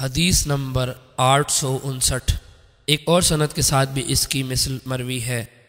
हदीस नंबर आठ सौ उनसठ एक और सनत के साथ भी इसकी मिसल मरवी है